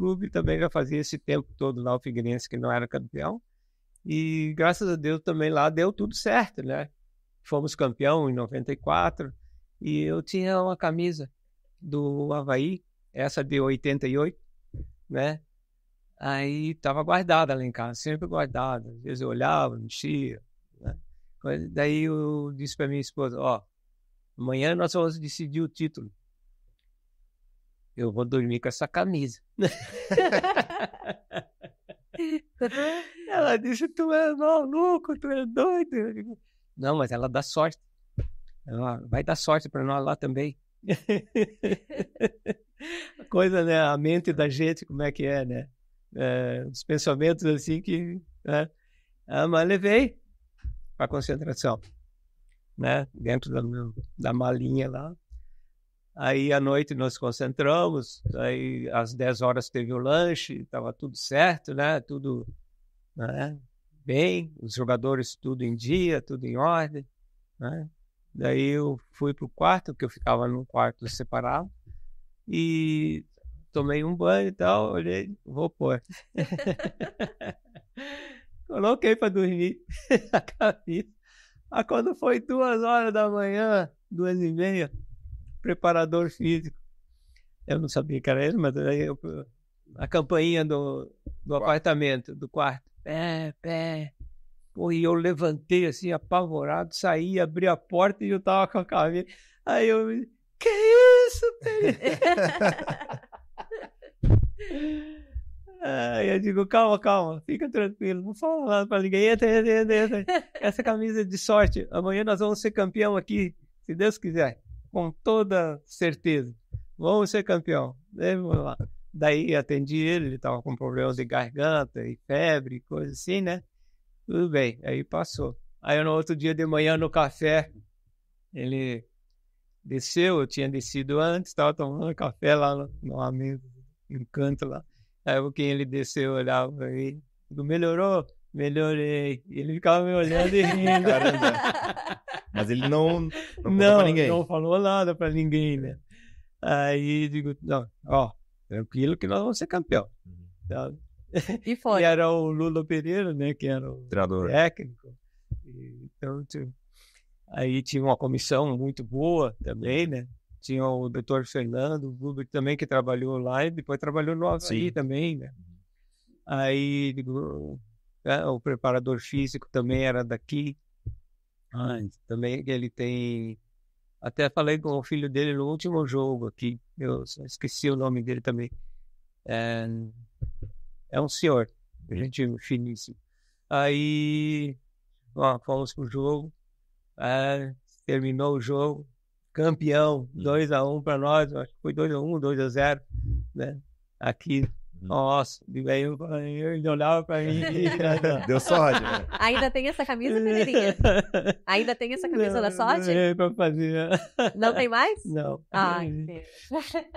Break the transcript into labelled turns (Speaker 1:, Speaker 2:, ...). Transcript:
Speaker 1: clube também já fazia esse tempo todo lá o Figueirense que não era campeão. E graças a Deus também lá deu tudo certo, né? Fomos campeão em 94 e eu tinha uma camisa do Havaí, essa de 88, né? Aí tava guardada lá em casa, sempre guardada. Às vezes eu olhava, mexia, né? Daí eu disse para minha esposa, ó, amanhã nós vamos decidir o título eu vou dormir com essa camisa. ela disse, tu é maluco, tu é doido. Não, mas ela dá sorte. Ela vai dar sorte para nós lá também. a coisa, né? A mente da gente, como é que é, né? É, os pensamentos assim que. Né? Ah, mas levei para concentração, né? Dentro da, da malinha lá. Aí à noite nós concentramos, aí às 10 horas teve o lanche, estava tudo certo, né? Tudo né? bem, os jogadores tudo em dia, tudo em ordem, né? Daí eu fui pro quarto, que eu ficava num quarto separado, e tomei um banho e tal, olhei, vou pôr. Coloquei para dormir a camisa. Ah, quando foi duas horas da manhã, duas e meia, preparador físico. Eu não sabia que era ele, mas aí eu, a campainha do, do apartamento, do quarto. Pé, pé. Pô, e eu levantei assim, apavorado, saí, abri a porta e eu tava com a camisa. Aí eu. Que isso, Aí eu digo, calma, calma, fica tranquilo, não fala nada pra ninguém. Entra, entra, entra, entra. Essa camisa é de sorte. Amanhã nós vamos ser campeão aqui, se Deus quiser com toda certeza. Vamos ser campeão. Daí atendi ele, ele estava com problemas de garganta e febre, coisa assim, né? Tudo bem, aí passou. Aí no outro dia de manhã, no café, ele desceu, eu tinha descido antes, estava tomando café lá no, amigo, no canto lá. Aí quem ele desceu, olhava aí melhorou? Melhorei. E ele ficava me olhando e rindo. Mas ele não, não, não ninguém. Não falou nada para ninguém, né? Aí digo, não, ó, tranquilo que nós vamos ser campeão. Uhum. E foi. E era o Lula Pereira, né? Que era o Treinador. técnico. então, tipo, aí tinha uma comissão muito boa também, né? Tinha o doutor Fernando Gruber também, que trabalhou lá e depois trabalhou no Havaí Sim. também, né? Uhum. Aí digo, é, o preparador físico também era daqui, antes também. Ele tem. Até falei com o filho dele no último jogo aqui. Eu esqueci o nome dele também. É, é um senhor, gente finíssimo. Aí, ó, fomos pro jogo. É, terminou o jogo. Campeão, 2x1 hum. um para nós. Acho que foi 2x1, 2x0. Né? Aqui Uhum. Nossa, e aí ele olhava pra mim e. Deu sorte, né? Ainda tem essa camisa, Pereirinha? Ainda tem essa camisa não, da sorte? Não, Não tem mais? Não. Ah, entendi.